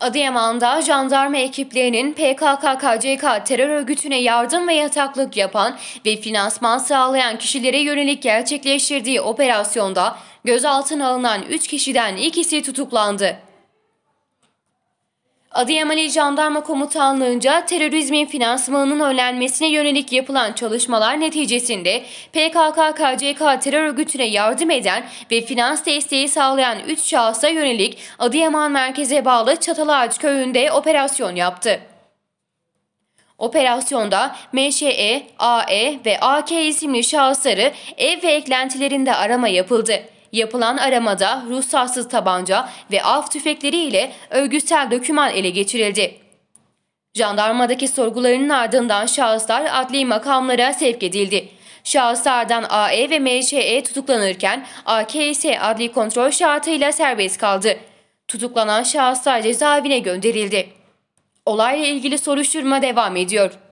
Adıyaman'da jandarma ekiplerinin PKK-KCK terör örgütüne yardım ve yataklık yapan ve finansman sağlayan kişilere yönelik gerçekleştirdiği operasyonda gözaltına alınan 3 kişiden ikisi tutuklandı. Adıyaman İl Jandarma Komutanlığı'nca terörizmin finansmanının önlenmesine yönelik yapılan çalışmalar neticesinde PKK-KCK terör örgütüne yardım eden ve finans desteği sağlayan 3 şahsa yönelik Adıyaman merkeze bağlı Çatalağaç köyünde operasyon yaptı. Operasyonda MŞE, AE ve AK isimli şahısları ev ve eklentilerinde arama yapıldı. Yapılan aramada ruhsatsız tabanca ve av tüfekleri ile örgütsel döküman ele geçirildi. Jandarmadaki sorgularının ardından şahıslar adli makamlara sevk edildi. Şahıslardan AE ve MŞE tutuklanırken AKS adli kontrol şartıyla serbest kaldı. Tutuklanan şahıslar cezaevine gönderildi. Olayla ilgili soruşturma devam ediyor.